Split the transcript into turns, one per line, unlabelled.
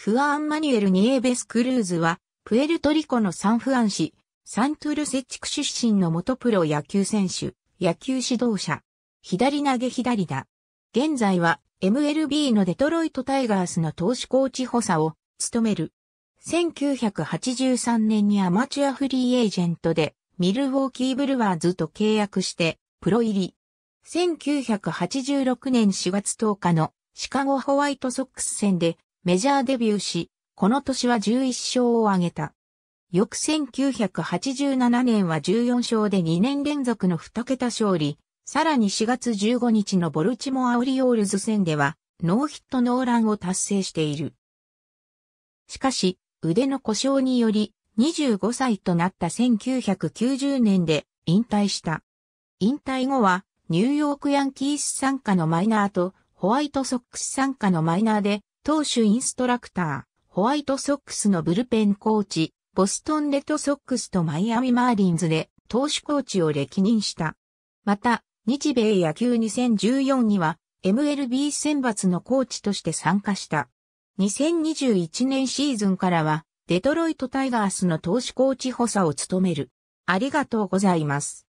フアン・マニュエル・ニエーベス・クルーズは、プエルトリコのサンフアン市、サントゥルセ地区出身の元プロ野球選手、野球指導者、左投げ左打。現在は MLB のデトロイトタイガースの投手コーチ補佐を務める。1983年にアマチュアフリーエージェントでミルウォーキーブルワーズと契約してプロ入り。1986年4月10日のシカゴホワイトソックス戦でメジャーデビューし、この年は11勝を挙げた。翌1987年は14勝で2年連続の2桁勝利、さらに4月15日のボルチモアオリオールズ戦では、ノーヒットノーランを達成している。しかし、腕の故障により、25歳となった1990年で引退した。引退後は、ニューヨークヤンキース参加のマイナーと、ホワイトソックス参加のマイナーで、投手インストラクター、ホワイトソックスのブルペンコーチ、ボストンレッドソックスとマイアミマーリンズで投手コーチを歴任した。また、日米野球2014には MLB 選抜のコーチとして参加した。2021年シーズンからはデトロイトタイガースの投手コーチ補佐を務める。ありがとうございます。